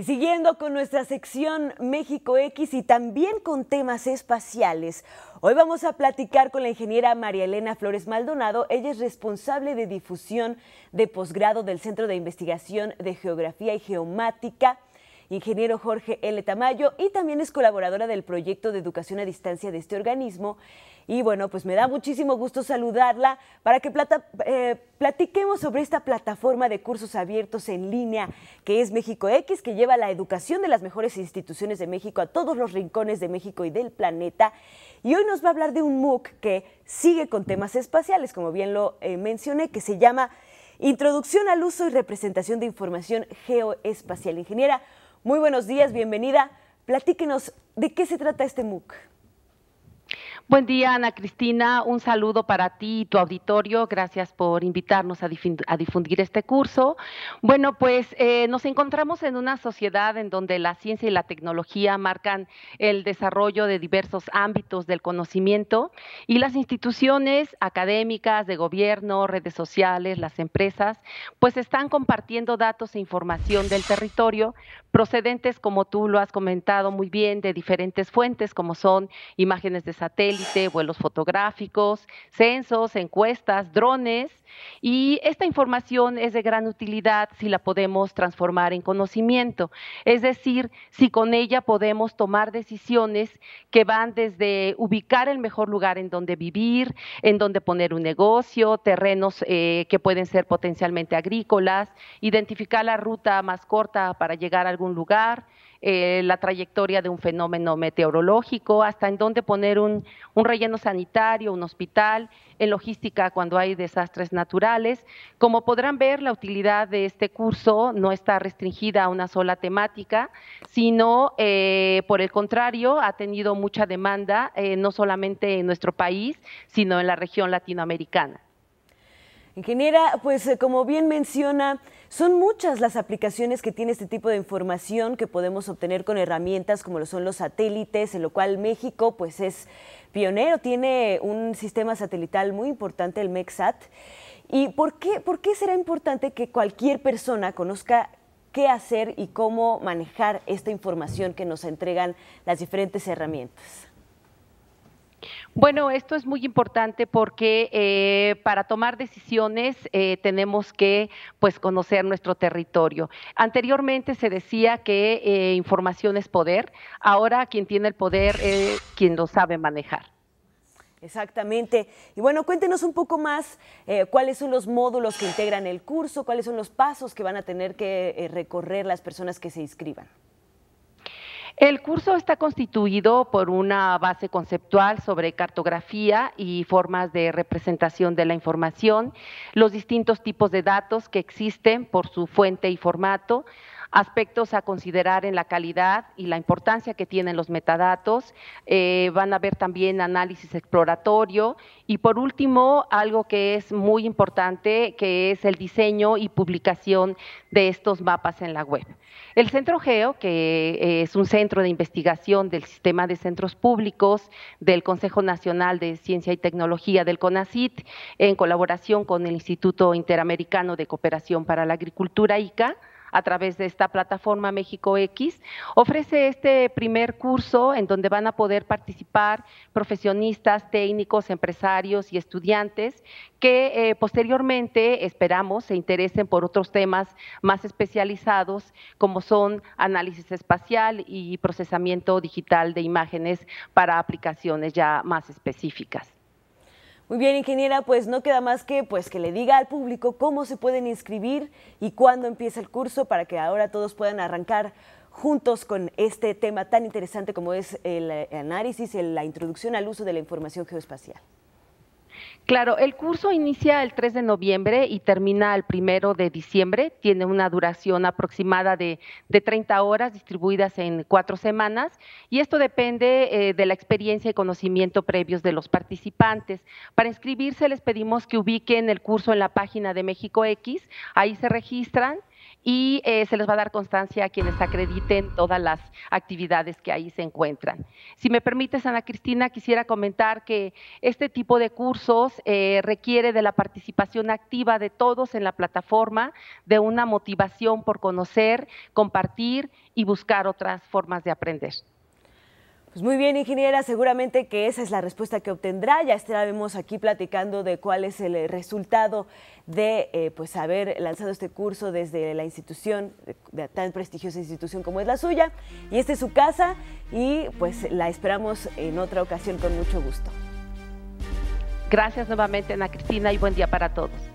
Y siguiendo con nuestra sección México X y también con temas espaciales, hoy vamos a platicar con la ingeniera María Elena Flores Maldonado. Ella es responsable de difusión de posgrado del Centro de Investigación de Geografía y Geomática ingeniero Jorge L. Tamayo, y también es colaboradora del proyecto de educación a distancia de este organismo. Y bueno, pues me da muchísimo gusto saludarla para que eh, platiquemos sobre esta plataforma de cursos abiertos en línea que es México X, que lleva la educación de las mejores instituciones de México a todos los rincones de México y del planeta. Y hoy nos va a hablar de un MOOC que sigue con temas espaciales, como bien lo eh, mencioné, que se llama Introducción al uso y representación de información geoespacial. Ingeniera, muy buenos días, bienvenida. Platíquenos de qué se trata este MOOC. Buen día, Ana Cristina. Un saludo para ti y tu auditorio. Gracias por invitarnos a, difundir, este curso. Bueno, pues eh, nos encontramos en una sociedad en donde la ciencia y la tecnología marcan el desarrollo de diversos ámbitos del conocimiento y las instituciones académicas, de gobierno, redes sociales, las empresas, pues están compartiendo datos e información del territorio procedentes, como tú lo has comentado muy bien, de diferentes fuentes como son imágenes de satélite vuelos fotográficos, censos, encuestas, drones. Y esta información es de gran utilidad si la podemos transformar en conocimiento, es decir, si con ella podemos tomar decisiones que van desde ubicar el mejor lugar en donde vivir, en donde poner un negocio, terrenos eh, que pueden ser potencialmente agrícolas, identificar la ruta más corta para llegar a algún lugar, eh, la trayectoria de un fenómeno meteorológico, hasta en dónde poner un, relleno sanitario, un hospital, en logística cuando hay desastres naturales. Como podrán ver, la utilidad de este curso no está restringida a una sola temática, sino, eh, por el contrario, ha tenido mucha demanda, eh, no solamente en nuestro país, sino en la región latinoamericana. Ingeniera, pues eh, como bien menciona, son muchas las aplicaciones que tiene este tipo de información que podemos obtener con herramientas como lo son los satélites, en lo cual México pues es pionero, tiene un sistema satelital muy importante, el MEXSAT. ¿Y por qué será importante que cualquier persona conozca qué hacer y cómo manejar esta información que nos entregan las diferentes herramientas? Bueno, esto es muy importante porque eh, para tomar decisiones eh, tenemos que pues, conocer nuestro territorio. Anteriormente se decía que eh, información es poder, ahora quien tiene el poder es quien lo sabe manejar. Exactamente. Y bueno, cuéntenos un poco más cuáles son los módulos que integran el curso, cuáles son los pasos que van a tener que recorrer las personas que se inscriban. El curso está constituido por una base conceptual sobre cartografía y formas de representación de la información, los distintos tipos de datos que existen por su fuente y formato, aspectos a considerar en la calidad y la importancia que tienen los metadatos. Eh, van a haber también análisis exploratorio y por último, algo que es muy importante, que es el diseño y publicación de estos mapas en la web. El Centro Geo, que eh, es un centro de investigación del sistema de centros públicos del Consejo Nacional de Ciencia y Tecnología del CONACIT, en colaboración con el Instituto Interamericano de Cooperación para la Agricultura, ICA, a través de esta plataforma México X. Ofrece este primer curso en donde van a poder participar profesionistas, técnicos, empresarios y estudiantes que eh, posteriormente esperamos se interesen por otros temas más especializados como son análisis espacial y procesamiento digital de imágenes para aplicaciones ya más específicas. Muy bien, ingeniera, pues no queda más que pues que le diga al público cómo se pueden inscribir y cuándo empieza el curso para que ahora todos puedan arrancar juntos con este tema tan interesante como es el eh, análisis, la introducción al uso de la información geoespacial. Claro, el curso inicia el 3 de noviembre y termina el 1 de diciembre. Tiene una duración aproximada de, 30 horas distribuidas en cuatro semanas y esto depende eh, de la experiencia y conocimiento previos de los participantes. Para inscribirse les pedimos que ubiquen el curso en la página de México X, ahí se registran y eh, se les va a dar constancia a quienes acrediten todas las actividades que ahí se encuentran. Si me permite, Ana Cristina, quisiera comentar que este tipo de cursos eh, requiere de la participación activa de todos en la plataforma, de una motivación por conocer, compartir y buscar otras formas de aprender. Pues muy bien, ingeniera, seguramente que esa es la respuesta que obtendrá. Ya estaremos aquí platicando de cuál es el eh, resultado de eh, pues haber lanzado este curso desde la institución, de, tan prestigiosa institución como es la suya. Y este es su casa y pues la esperamos en otra ocasión con mucho gusto. Gracias nuevamente, Ana Cristina, y buen día para todos.